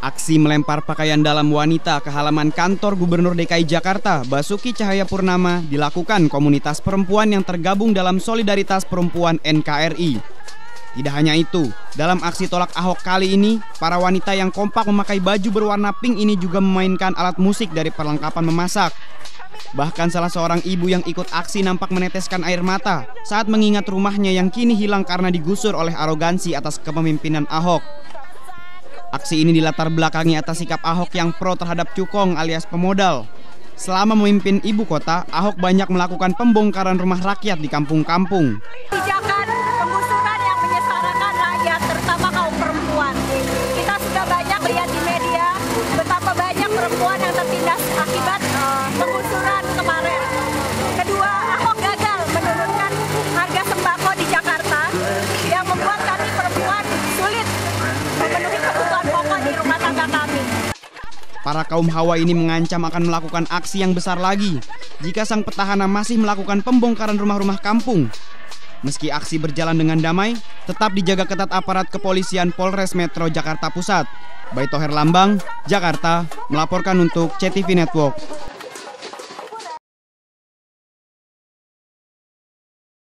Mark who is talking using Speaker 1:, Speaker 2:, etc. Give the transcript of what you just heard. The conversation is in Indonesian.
Speaker 1: Aksi melempar pakaian dalam wanita ke halaman kantor Gubernur DKI Jakarta Basuki Cahaya Purnama dilakukan komunitas perempuan yang tergabung dalam Solidaritas Perempuan NKRI. Tidak hanya itu, dalam aksi tolak Ahok kali ini, para wanita yang kompak memakai baju berwarna pink ini juga memainkan alat musik dari perlengkapan memasak. Bahkan salah seorang ibu yang ikut aksi nampak meneteskan air mata saat mengingat rumahnya yang kini hilang karena digusur oleh arogansi atas kepemimpinan Ahok. Aksi ini dilatar belakangi atas sikap Ahok yang pro terhadap cukong alias pemodal. Selama memimpin ibu kota, Ahok banyak melakukan pembongkaran rumah rakyat di kampung-kampung.
Speaker 2: Kebijakan penggusuran yang menyesarakan rakyat, terutama kaum perempuan. Kita sudah banyak lihat di
Speaker 1: Para kaum Hawa ini mengancam akan melakukan aksi yang besar lagi jika sang petahana masih melakukan pembongkaran rumah-rumah kampung. Meski aksi berjalan dengan damai, tetap dijaga ketat aparat kepolisian Polres Metro Jakarta Pusat. Baitoher Lambang, Jakarta, melaporkan untuk CTV Network.